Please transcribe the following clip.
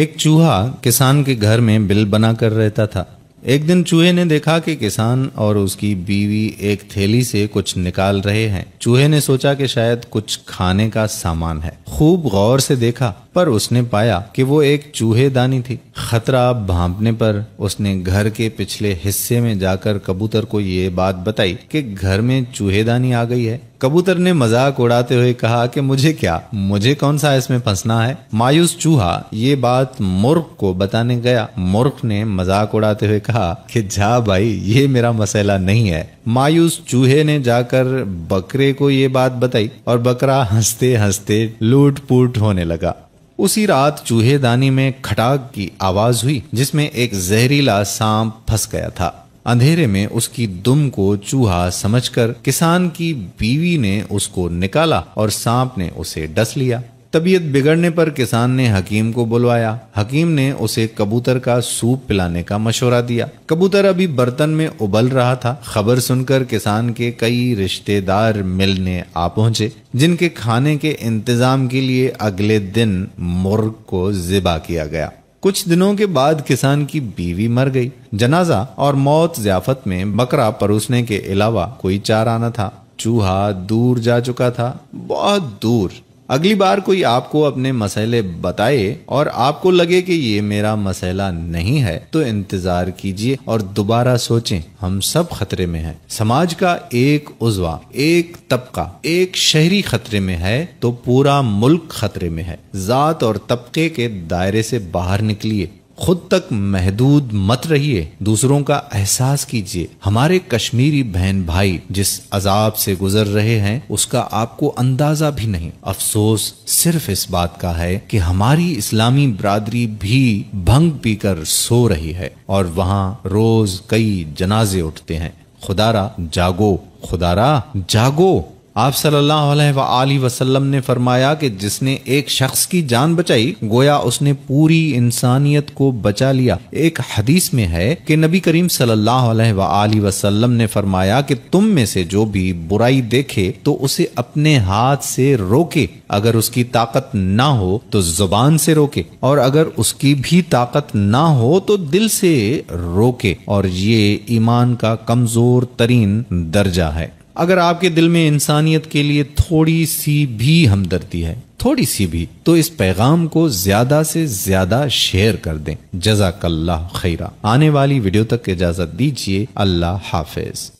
एक चूहा किसान के घर में बिल बनाकर रहता था एक दिन चूहे ने देखा कि किसान और उसकी बीवी एक थैली से कुछ निकाल रहे हैं चूहे ने सोचा कि शायद कुछ खाने का सामान है खूब गौर से देखा पर उसने पाया कि वो एक चूहे दानी थी खतरा भांपने पर उसने घर के पिछले हिस्से में जाकर कबूतर को ये बात बताई कि घर में चूहेदानी आ गई है कबूतर ने मजाक उड़ाते हुए कहा कि मुझे क्या मुझे कौन सा इसमें फंसना है मायूस चूहा ये बात मुर्ख को बताने गया मुर्ख ने मजाक उड़ाते हुए कहा कि जा भाई ये मेरा मसला नहीं है मायूस चूहे ने जाकर बकरे को ये बात बताई और बकरा हंसते हंसते लूट पूट होने लगा उसी रात चूहे दानी में खटाक की आवाज हुई जिसमें एक जहरीला सांप फंस गया था अंधेरे में उसकी दुम को चूहा समझकर किसान की बीवी ने उसको निकाला और सांप ने उसे डस लिया तबीयत बिगड़ने पर किसान ने हकीम को बुलवाया हकीम ने उसे कबूतर का सूप पिलाने का मशवरा दिया कबूतर अभी बर्तन में उबल रहा था खबर सुनकर किसान के कई रिश्तेदार मिलने आ पहुंचे जिनके खाने के इंतजाम के लिए अगले दिन मुर्ग को जिबा किया गया कुछ दिनों के बाद किसान की बीवी मर गई जनाजा और मौत जियाफत में बकरा परोसने के अलावा कोई चारा न था चूहा दूर जा चुका था बहुत दूर अगली बार कोई आपको अपने मसले बताए और आपको लगे कि ये मेरा मसला नहीं है तो इंतजार कीजिए और दोबारा सोचें हम सब खतरे में हैं समाज का एक उजवा एक तबका एक शहरी खतरे में है तो पूरा मुल्क खतरे में है जात और तबके के दायरे से बाहर निकलिए खुद तक महदूद मत रहिए दूसरों का एहसास कीजिए हमारे कश्मीरी बहन भाई जिस अजाब से गुजर रहे हैं उसका आपको अंदाजा भी नहीं अफसोस सिर्फ इस बात का है कि हमारी इस्लामी बरादरी भी भंग पीकर सो रही है और वहाँ रोज कई जनाजे उठते हैं खुदारा जागो खुदारा जागो आप सल्लल्लाहु अलैहि वसल्लम ने फरमाया कि जिसने एक शख्स की जान बचाई गोया उसने पूरी इंसानियत को बचा लिया एक हदीस में है कि नबी करीम सल्लल्लाहु अलैहि वसल्लम ने फरमाया कि तुम में से जो भी बुराई देखे तो उसे अपने हाथ से रोके अगर उसकी ताकत ना हो तो जुबान से रोके और अगर उसकी भी ताकत ना हो तो दिल से रोके और ये ईमान का कमजोर तरीन दर्जा है अगर आपके दिल में इंसानियत के लिए थोड़ी सी भी हमदर्दी है थोड़ी सी भी तो इस पैगाम को ज्यादा से ज्यादा शेयर कर दें जजाकल्ला खैरा आने वाली वीडियो तक इजाजत दीजिए अल्लाह हाफिज